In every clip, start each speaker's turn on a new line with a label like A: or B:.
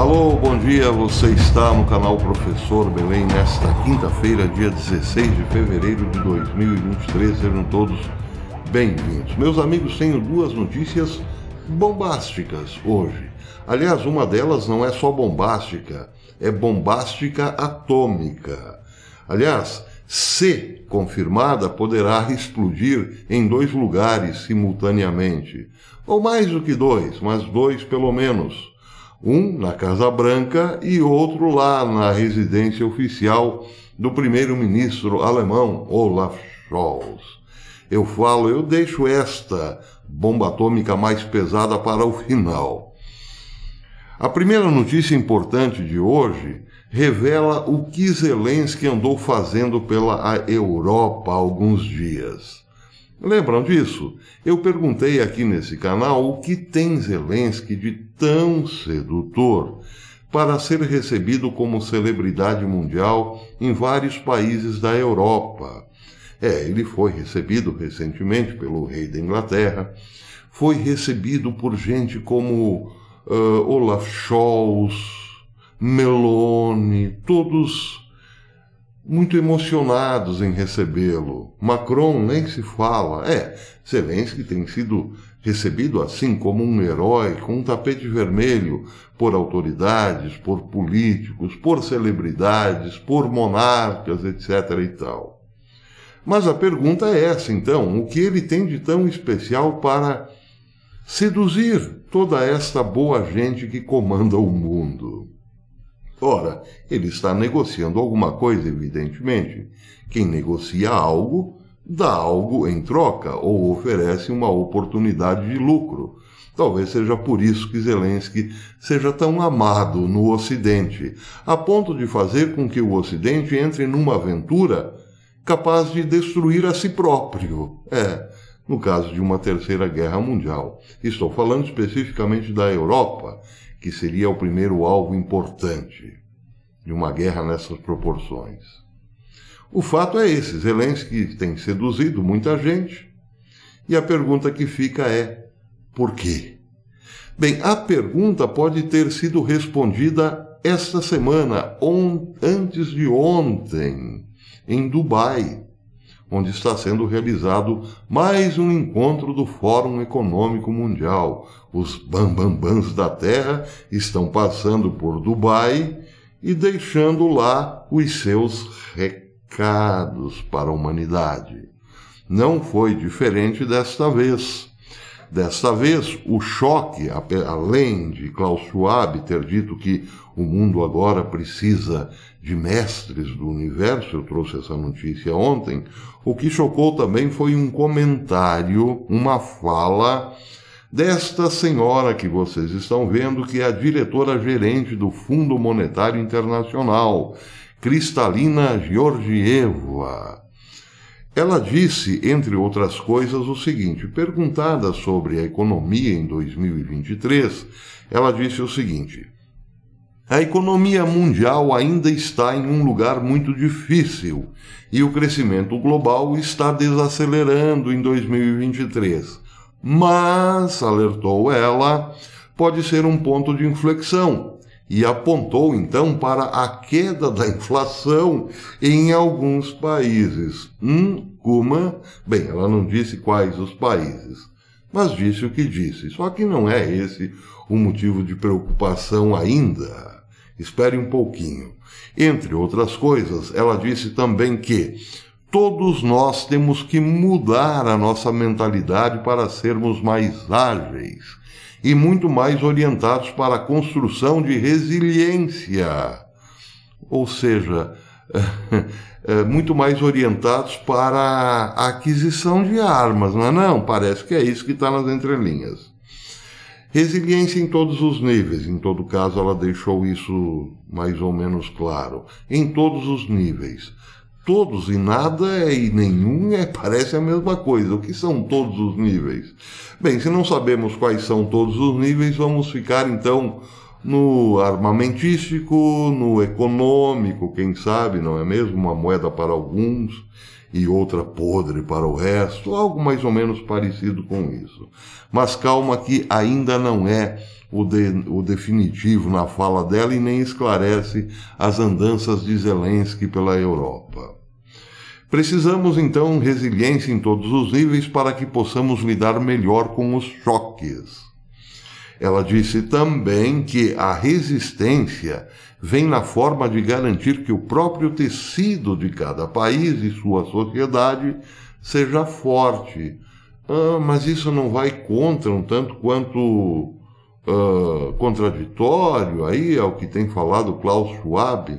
A: Alô, bom dia. Você está no canal Professor Belém nesta quinta-feira, dia 16 de fevereiro de 2023. Sejam todos bem-vindos. Meus amigos, tenho duas notícias bombásticas hoje. Aliás, uma delas não é só bombástica, é bombástica atômica. Aliás, se confirmada, poderá explodir em dois lugares simultaneamente. Ou mais do que dois, mas dois pelo menos um na Casa Branca e outro lá na residência oficial do primeiro-ministro alemão Olaf Scholz. Eu falo, eu deixo esta bomba atômica mais pesada para o final. A primeira notícia importante de hoje revela o que Zelensky andou fazendo pela Europa há alguns dias. Lembram disso? Eu perguntei aqui nesse canal o que tem Zelensky de tão sedutor para ser recebido como celebridade mundial em vários países da Europa. É, ele foi recebido recentemente pelo rei da Inglaterra, foi recebido por gente como uh, Olaf Scholz, Meloni, todos muito emocionados em recebê-lo. Macron nem se fala. É, Zelensky tem sido recebido assim como um herói, com um tapete vermelho por autoridades, por políticos, por celebridades, por monarcas, etc. e tal. Mas a pergunta é essa, então: o que ele tem de tão especial para seduzir toda esta boa gente que comanda o mundo? Ora, ele está negociando alguma coisa, evidentemente. Quem negocia algo, dá algo em troca ou oferece uma oportunidade de lucro. Talvez seja por isso que Zelensky seja tão amado no Ocidente, a ponto de fazer com que o Ocidente entre numa aventura capaz de destruir a si próprio. É, no caso de uma terceira guerra mundial. Estou falando especificamente da Europa, que seria o primeiro alvo importante de uma guerra nessas proporções. O fato é esse: Zelensky tem seduzido muita gente, e a pergunta que fica é: por quê? Bem, a pergunta pode ter sido respondida esta semana, on, antes de ontem, em Dubai, onde está sendo realizado mais um encontro do Fórum Econômico Mundial. Os bambambans da Terra estão passando por Dubai e deixando lá os seus recados para a humanidade. Não foi diferente desta vez. Desta vez, o choque, além de Klaus Schwab ter dito que o mundo agora precisa de mestres do universo, eu trouxe essa notícia ontem. O que chocou também foi um comentário, uma fala desta senhora que vocês estão vendo, que é a diretora gerente do Fundo Monetário Internacional, Cristalina Georgieva. Ela disse, entre outras coisas, o seguinte: perguntada sobre a economia em 2023, ela disse o seguinte a economia mundial ainda está em um lugar muito difícil e o crescimento global está desacelerando em 2023. Mas, alertou ela, pode ser um ponto de inflexão e apontou então para a queda da inflação em alguns países. Hum, Kuma, bem, ela não disse quais os países, mas disse o que disse. Só que não é esse o motivo de preocupação ainda. Espere um pouquinho. Entre outras coisas, ela disse também que todos nós temos que mudar a nossa mentalidade para sermos mais ágeis e muito mais orientados para a construção de resiliência. Ou seja, é, muito mais orientados para a aquisição de armas, não é não? Parece que é isso que está nas entrelinhas. Resiliência em todos os níveis, em todo caso ela deixou isso mais ou menos claro. Em todos os níveis. Todos e nada é, e nenhum é, parece a mesma coisa. O que são todos os níveis? Bem, se não sabemos quais são todos os níveis, vamos ficar então no armamentístico, no econômico, quem sabe, não é mesmo? Uma moeda para alguns e outra podre para o resto, algo mais ou menos parecido com isso. Mas calma que ainda não é o, de, o definitivo na fala dela e nem esclarece as andanças de Zelensky pela Europa. Precisamos então resiliência em todos os níveis para que possamos lidar melhor com os choques. Ela disse também que a resistência vem na forma de garantir que o próprio tecido de cada país e sua sociedade seja forte. Ah, mas isso não vai contra um tanto quanto ah, contraditório aí ao que tem falado Klaus Schwab?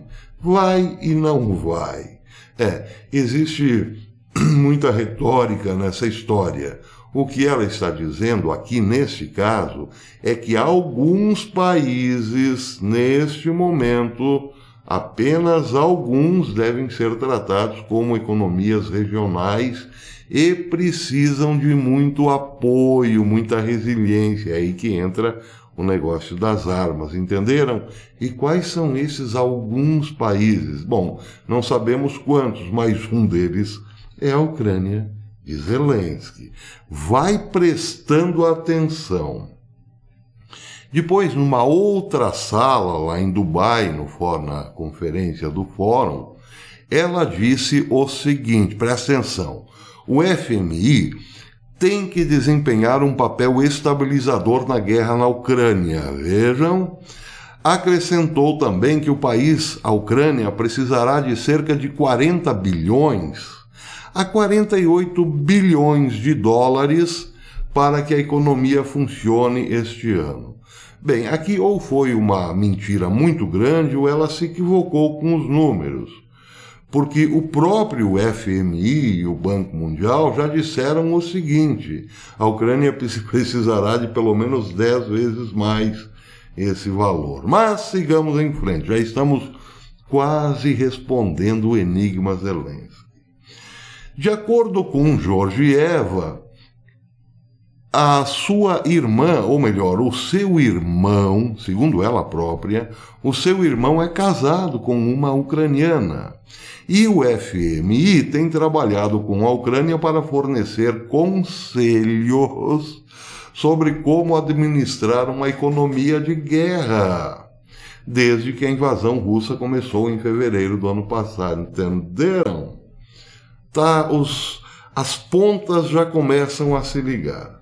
A: Vai e não vai. É, existe muita retórica nessa história. O que ela está dizendo aqui neste caso é que alguns países, neste momento, apenas alguns devem ser tratados como economias regionais e precisam de muito apoio, muita resiliência. É aí que entra o negócio das armas, entenderam? E quais são esses alguns países? Bom, não sabemos quantos, mas um deles é a Ucrânia de Zelensky. Vai prestando atenção. Depois, numa outra sala lá em Dubai, no, na conferência do fórum, ela disse o seguinte: presta atenção, o FMI tem que desempenhar um papel estabilizador na guerra na Ucrânia. Vejam. Acrescentou também que o país, a Ucrânia, precisará de cerca de 40 bilhões a 48 bilhões de dólares para que a economia funcione este ano. Bem, aqui ou foi uma mentira muito grande ou ela se equivocou com os números, porque o próprio FMI e o Banco Mundial já disseram o seguinte: a Ucrânia precisará de pelo menos 10 vezes mais esse valor. Mas sigamos em frente, já estamos quase respondendo o enigma Zelensky. De acordo com Jorge e Eva, a sua irmã, ou melhor, o seu irmão, segundo ela própria, o seu irmão é casado com uma ucraniana. E o FMI tem trabalhado com a Ucrânia para fornecer conselhos sobre como administrar uma economia de guerra, desde que a invasão russa começou em fevereiro do ano passado. Entenderam? tá, os, as pontas já começam a se ligar.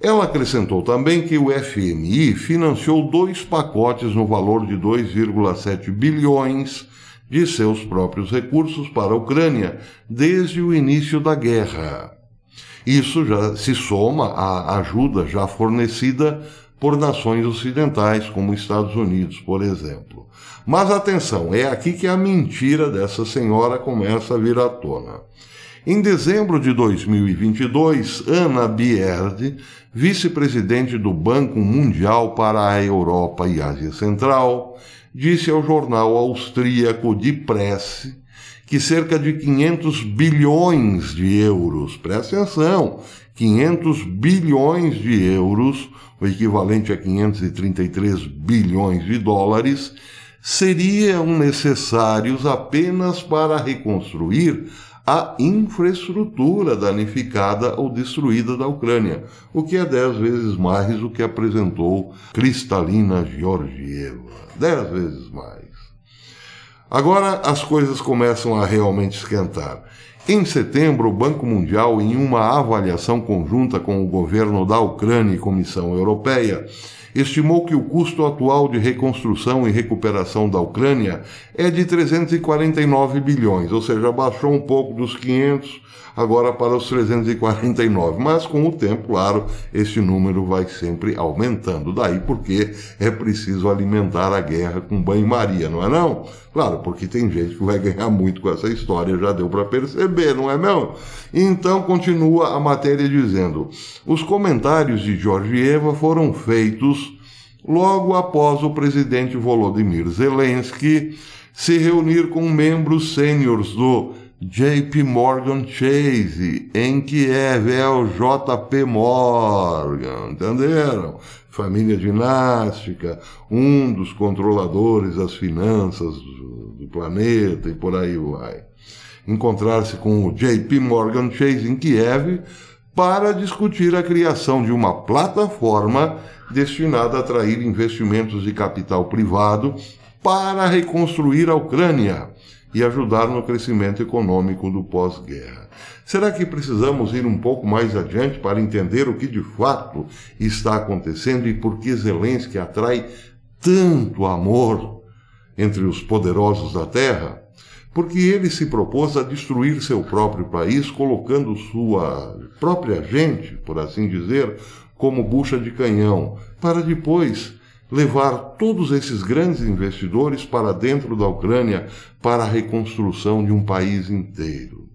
A: Ela acrescentou também que o FMI financiou dois pacotes no valor de 2,7 bilhões de seus próprios recursos para a Ucrânia desde o início da guerra. Isso já se soma à ajuda já fornecida por nações ocidentais, como Estados Unidos, por exemplo. Mas atenção, é aqui que a mentira dessa senhora começa a vir à tona. Em dezembro de 2022, Ana Bierdi, vice-presidente do Banco Mundial para a Europa e Ásia Central, disse ao jornal austríaco Die Presse que cerca de 500 bilhões de euros, presta atenção, 500 bilhões de euros o equivalente a 533 bilhões de dólares, seriam necessários apenas para reconstruir a infraestrutura danificada ou destruída da Ucrânia, o que é dez vezes mais do que apresentou Kristalina Georgieva. Dez vezes mais. Agora as coisas começam a realmente esquentar. Em setembro, o Banco Mundial, em uma avaliação conjunta com o governo da Ucrânia e Comissão Europeia, estimou que o custo atual de reconstrução e recuperação da Ucrânia é de 349 bilhões, ou seja, baixou um pouco dos 500 agora para os 349. Mas com o tempo, claro, esse número vai sempre aumentando. Daí porque é preciso alimentar a guerra com banho-maria, não é não? Claro, porque tem gente que vai ganhar muito com essa história, já deu para perceber, não é não? Então continua a matéria dizendo: os comentários de Georgieva foram feitos logo após o presidente Volodymyr Zelensky se reunir com membros sêniores do JP Morgan Chase, em Kiev é o JP Morgan, entenderam? Família dinástica, um dos controladores das finanças do planeta e por aí vai. Encontrar-se com o JP Morgan Chase em Kiev para discutir a criação de uma plataforma destinada a atrair investimentos de capital privado para reconstruir a Ucrânia e ajudar no crescimento econômico do pós-guerra. Será que precisamos ir um pouco mais adiante para entender o que de fato está acontecendo e por que Zelensky atrai tanto amor entre os poderosos da Terra? Porque ele se propôs a destruir seu próprio país, colocando sua própria gente, por assim dizer, como bucha de canhão, para depois levar todos esses grandes investidores para dentro da Ucrânia para a reconstrução de um país inteiro.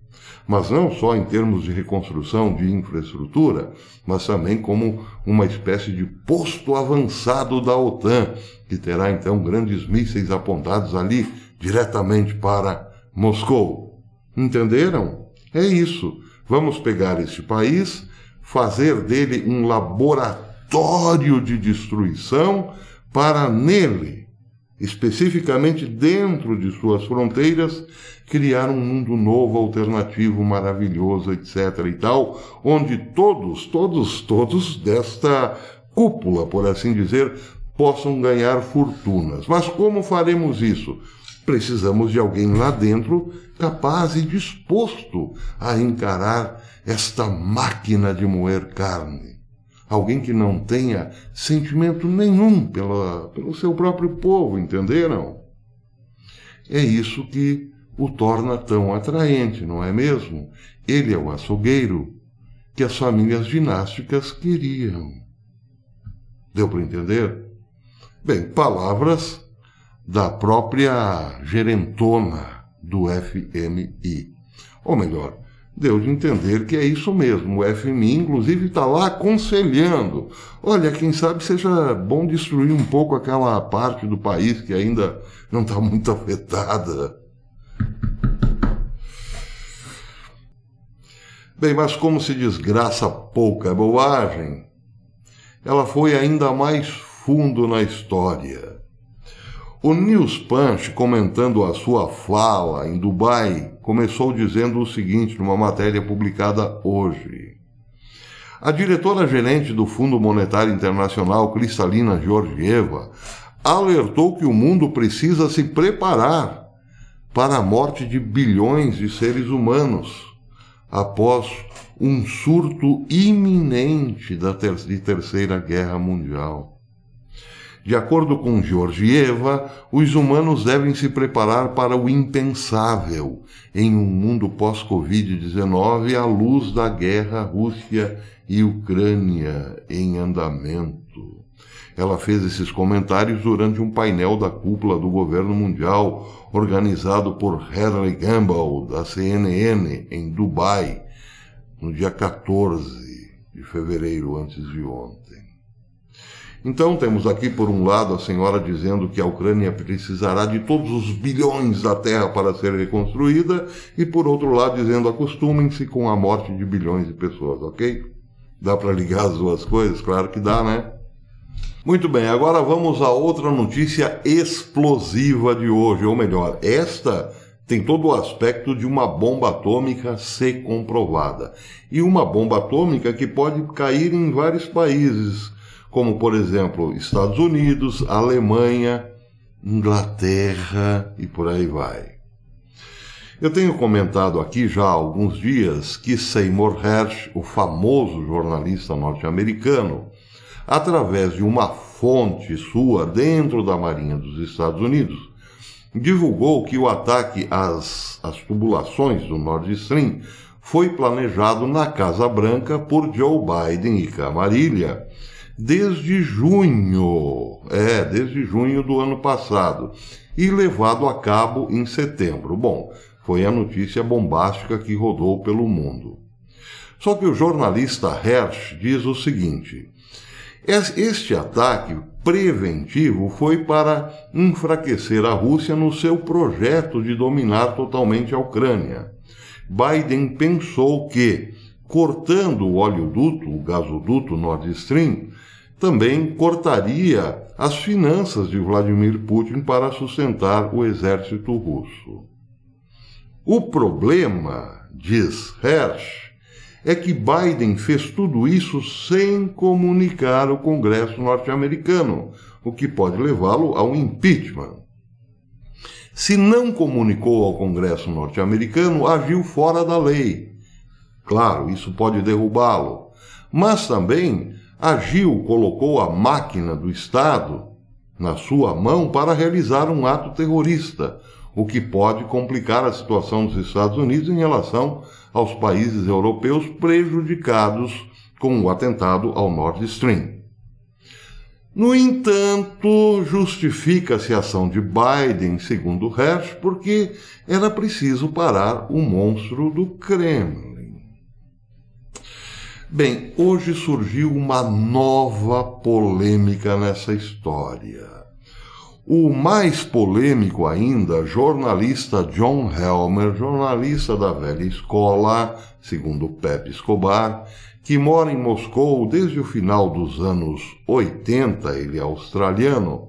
A: Mas não só em termos de reconstrução de infraestrutura, mas também como uma espécie de posto avançado da OTAN, que terá então grandes mísseis apontados ali diretamente para Moscou. Entenderam? É isso. Vamos pegar este país, fazer dele um laboratório laboratório de destruição para nele, especificamente dentro de suas fronteiras, criar um mundo novo, alternativo, maravilhoso, etc. e tal, onde todos, todos, todos desta cúpula, por assim dizer, possam ganhar fortunas. Mas como faremos isso? Precisamos de alguém lá dentro capaz e disposto a encarar esta máquina de moer carne alguém que não tenha sentimento nenhum pela, pelo seu próprio povo, entenderam? É isso que o torna tão atraente, não é mesmo? Ele é o açougueiro que as famílias ginásticas queriam. Deu para entender? Bem, palavras da própria gerentona do FMI. Ou melhor, deu de entender que é isso mesmo. O FMI, inclusive, está lá aconselhando. Olha, quem sabe seja bom destruir um pouco aquela parte do país que ainda não está muito afetada. Bem, mas como se desgraça pouca é bobagem, ela foi ainda mais fundo na história. O News Punch, comentando a sua fala em Dubai começou dizendo o seguinte numa matéria publicada hoje. A diretora-gerente do Fundo Monetário Internacional, Cristalina Georgieva, alertou que o mundo precisa se preparar para a morte de bilhões de seres humanos após um surto iminente da de Terceira Guerra Mundial. De acordo com Georgieva, os humanos devem se preparar para o impensável em um mundo pós-Covid-19 à luz da guerra Rússia e Ucrânia em andamento. Ela fez esses comentários durante um painel da cúpula do governo mundial, organizado por Harry Gamble, da CNN, em Dubai, no dia 14 de fevereiro, antes de ontem. Então, temos aqui, por um lado, a senhora dizendo que a Ucrânia precisará de todos os bilhões da terra para ser reconstruída, e por outro lado, dizendo acostumem-se com a morte de bilhões de pessoas, ok? Dá para ligar as duas coisas? Claro que dá, né? Muito bem, agora vamos a outra notícia explosiva de hoje, ou melhor, esta tem todo o aspecto de uma bomba atômica ser comprovada. E uma bomba atômica que pode cair em vários países como por exemplo Estados Unidos, Alemanha, Inglaterra e por aí vai. Eu tenho comentado aqui já há alguns dias que Seymour Hersh, o famoso jornalista norte-americano, através de uma fonte sua dentro da Marinha dos Estados Unidos, divulgou que o ataque às, às tubulações do Nord Stream foi planejado na Casa Branca por Joe Biden e Camarilha desde junho, é, desde junho do ano passado, e levado a cabo em setembro. Bom, foi a notícia bombástica que rodou pelo mundo. Só que o jornalista Hersh diz o seguinte: este ataque preventivo foi para enfraquecer a Rússia no seu projeto de dominar totalmente a Ucrânia. Biden pensou que, cortando o oleoduto, o gasoduto Nord Stream, também cortaria as finanças de Vladimir Putin para sustentar o exército russo. O problema, diz Hersh, é que Biden fez tudo isso sem comunicar o Congresso norte-americano, o que pode levá-lo ao impeachment. Se não comunicou ao Congresso norte-americano, agiu fora da lei. Claro, isso pode derrubá-lo, mas também agiu, colocou a máquina do Estado na sua mão para realizar um ato terrorista, o que pode complicar a situação dos Estados Unidos em relação aos países europeus prejudicados com o atentado ao Nord Stream. No entanto, justifica-se a ação de Biden, segundo Hersh, porque era preciso parar o monstro do Kremlin. Bem, hoje surgiu uma nova polêmica nessa história. O mais polêmico ainda, jornalista John Helmer, jornalista da velha escola, segundo Pepe Escobar, que mora em Moscou desde o final dos anos 80, ele é australiano,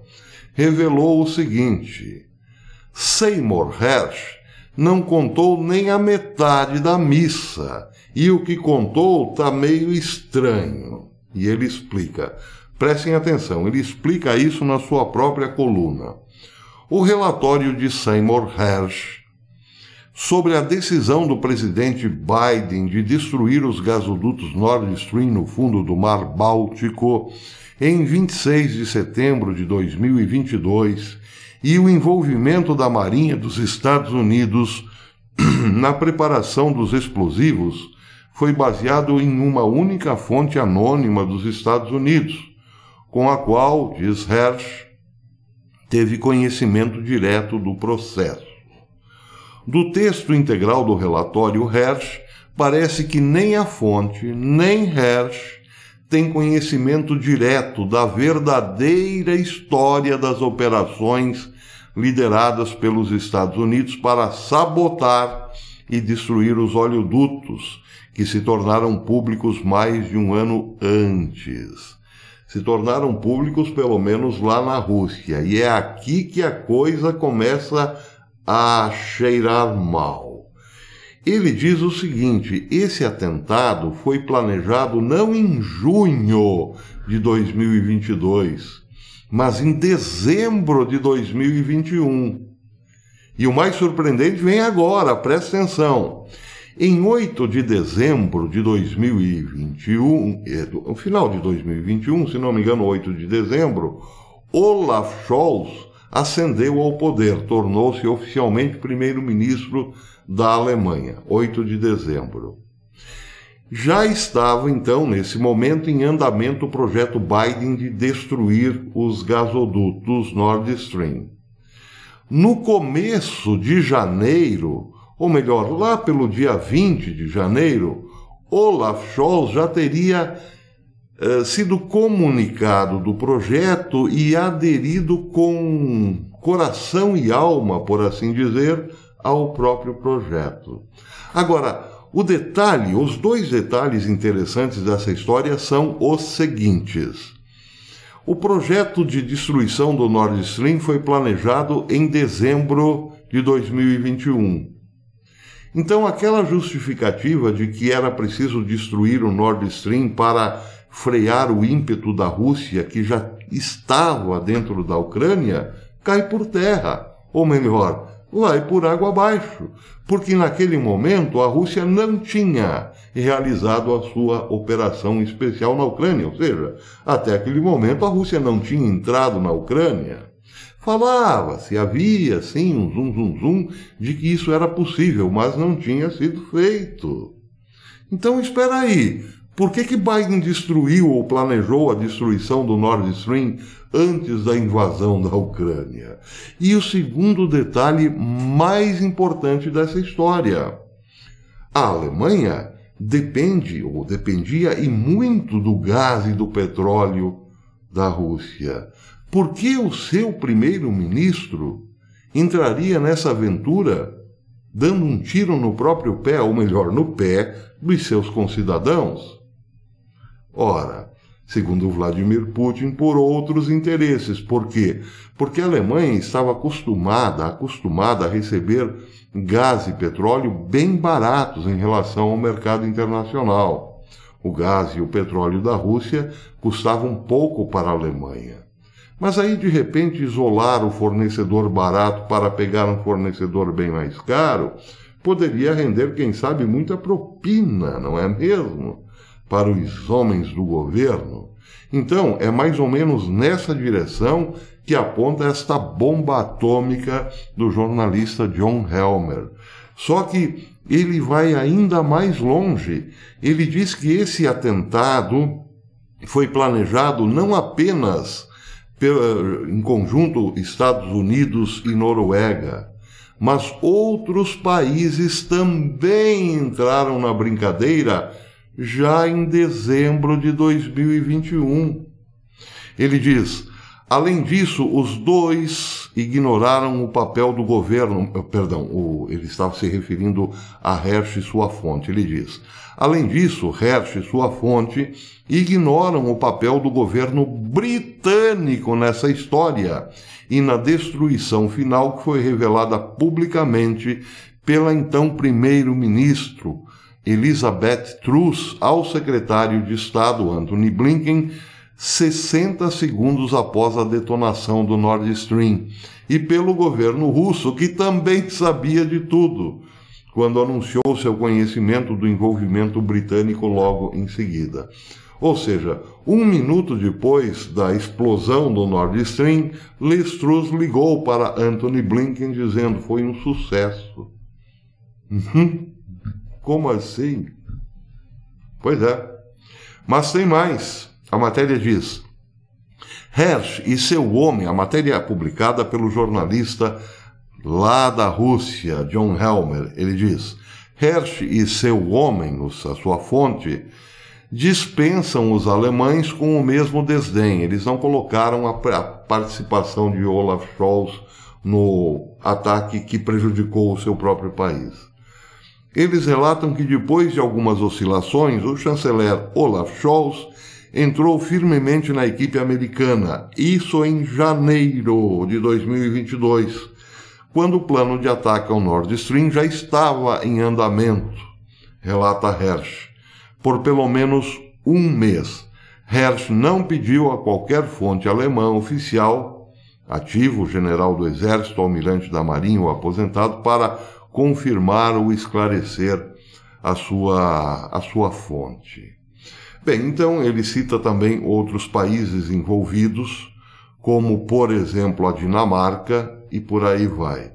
A: revelou o seguinte: Seymour Hersh não contou nem a metade da missa e o que contou está meio estranho. E ele explica. Prestem atenção, ele explica isso na sua própria coluna. O relatório de Seymour Hersh sobre a decisão do presidente Biden de destruir os gasodutos Nord Stream no fundo do Mar Báltico em 26 de setembro de 2022 e o envolvimento da Marinha dos Estados Unidos na preparação dos explosivos foi baseado em uma única fonte anônima dos Estados Unidos, com a qual, diz Hersch, teve conhecimento direto do processo. Do texto integral do relatório Hersch, parece que nem a fonte, nem Hersch tem conhecimento direto da verdadeira história das operações lideradas pelos Estados Unidos para sabotar e destruir os oleodutos, que se tornaram públicos mais de um ano antes. Se tornaram públicos, pelo menos lá na Rússia. E é aqui que a coisa começa a cheirar mal. Ele diz o seguinte: esse atentado foi planejado não em junho de 2022, mas em dezembro de 2021. E o mais surpreendente vem agora, presta atenção. Em 8 de dezembro de 2021, é, no final de 2021, se não me engano, 8 de dezembro, Olaf Scholz ascendeu ao poder, tornou-se oficialmente primeiro-ministro da Alemanha, 8 de dezembro. Já estava, então, nesse momento, em andamento o projeto Biden de destruir os gasodutos Nord Stream no começo de janeiro, ou melhor, lá pelo dia 20 de janeiro, Olaf Scholz já teria eh, sido comunicado do projeto e aderido com coração e alma, por assim dizer, ao próprio projeto. Agora, o detalhe, os dois detalhes interessantes dessa história são os seguintes. O projeto de destruição do Nord Stream foi planejado em dezembro de 2021. Então, aquela justificativa de que era preciso destruir o Nord Stream para frear o ímpeto da Rússia, que já estava dentro da Ucrânia, cai por terra. Ou melhor, vai por água abaixo, porque naquele momento a Rússia não tinha realizado a sua operação especial na Ucrânia, ou seja, até aquele momento a Rússia não tinha entrado na Ucrânia. Falava-se, havia sim um zum zum zum de que isso era possível, mas não tinha sido feito. Então espera aí, por que, que Biden destruiu ou planejou a destruição do Nord Stream antes da invasão da Ucrânia? E o segundo detalhe mais importante dessa história: a Alemanha depende ou dependia e muito do gás e do petróleo da Rússia. Por que o seu primeiro-ministro entraria nessa aventura dando um tiro no próprio pé, ou melhor, no pé dos seus concidadãos? Ora, segundo Vladimir Putin, por outros interesses. Por quê? Porque a Alemanha estava acostumada, acostumada a receber gás e petróleo bem baratos em relação ao mercado internacional. O gás e o petróleo da Rússia custavam pouco para a Alemanha. Mas aí, de repente, isolar o fornecedor barato para pegar um fornecedor bem mais caro poderia render, quem sabe, muita propina, não é mesmo? para os homens do governo? Então, é mais ou menos nessa direção que aponta esta bomba atômica do jornalista John Helmer. Só que ele vai ainda mais longe. Ele diz que esse atentado foi planejado não apenas em conjunto Estados Unidos e Noruega, mas outros países também entraram na brincadeira já em dezembro de 2021. Ele diz: Além disso, os dois ignoraram o papel do governo. Perdão, o, ele estava se referindo a Hersch e sua fonte. Ele diz: Além disso, Hersch e sua fonte ignoram o papel do governo britânico nessa história e na destruição final que foi revelada publicamente pela então primeiro-ministro Elizabeth Truss ao secretário de Estado Anthony Blinken 60 segundos após a detonação do Nord Stream e pelo governo russo, que também sabia de tudo, quando anunciou seu conhecimento do envolvimento britânico logo em seguida. Ou seja, um minuto depois da explosão do Nord Stream, Truss ligou para Anthony Blinken dizendo: Foi um sucesso. Uhum. Como assim? Pois é. Mas tem mais. A matéria diz: Hersch e seu homem, a matéria é publicada pelo jornalista lá da Rússia, John Helmer, ele diz: Hersch e seu homem, a sua fonte, dispensam os alemães com o mesmo desdém. Eles não colocaram a participação de Olaf Scholz no ataque que prejudicou o seu próprio país. Eles relatam que depois de algumas oscilações, o chanceler Olaf Scholz entrou firmemente na equipe americana, isso em janeiro de 2022, quando o plano de ataque ao Nord Stream já estava em andamento, relata Hersch, por pelo menos um mês. Hersch não pediu a qualquer fonte alemã oficial, ativo, general do Exército, almirante da Marinha ou aposentado, para confirmar ou esclarecer a sua, a sua fonte. Bem, então ele cita também outros países envolvidos, como por exemplo a Dinamarca e por aí vai.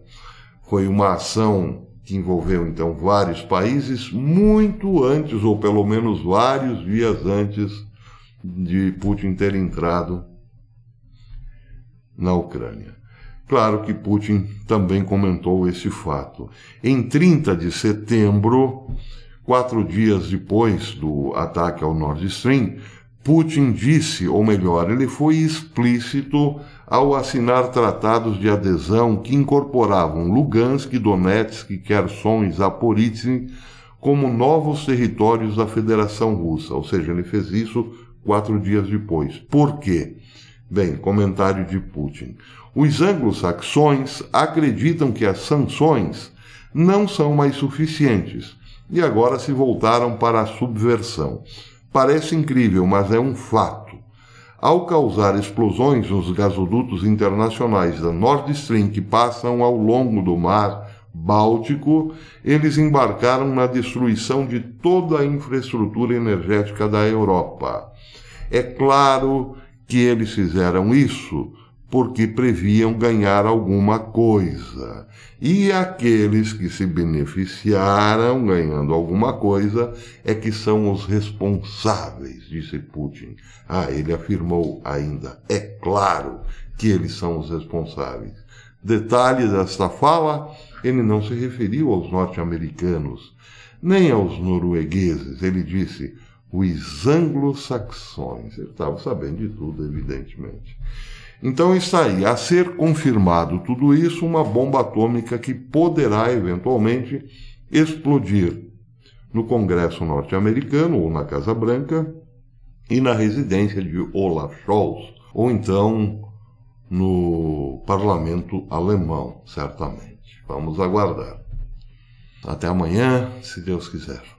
A: Foi uma ação que envolveu então vários países muito antes, ou pelo menos vários dias antes de Putin ter entrado na Ucrânia. Claro que Putin também comentou esse fato. Em 30 de setembro, quatro dias depois do ataque ao Nord Stream, Putin disse, ou melhor, ele foi explícito ao assinar tratados de adesão que incorporavam Lugansk, Donetsk, Kherson e Zaporizhzhia como novos territórios da Federação Russa. Ou seja, ele fez isso quatro dias depois. Por quê? Bem, comentário de Putin. Os anglo-saxões acreditam que as sanções não são mais suficientes e agora se voltaram para a subversão. Parece incrível, mas é um fato. Ao causar explosões nos gasodutos internacionais da Nord Stream que passam ao longo do mar Báltico, eles embarcaram na destruição de toda a infraestrutura energética da Europa. É claro que eles fizeram isso porque previam ganhar alguma coisa. E aqueles que se beneficiaram ganhando alguma coisa é que são os responsáveis, disse Putin. Ah, ele afirmou ainda. É claro que eles são os responsáveis. Detalhe desta fala: ele não se referiu aos norte-americanos, nem aos noruegueses. Ele disse os anglo-saxões. Ele estava sabendo de tudo, evidentemente. Então está aí, a ser confirmado tudo isso, uma bomba atômica que poderá eventualmente explodir no Congresso norte-americano ou na Casa Branca e na residência de Olaf Scholz, ou então no parlamento alemão, certamente. Vamos aguardar. Até amanhã, se Deus quiser.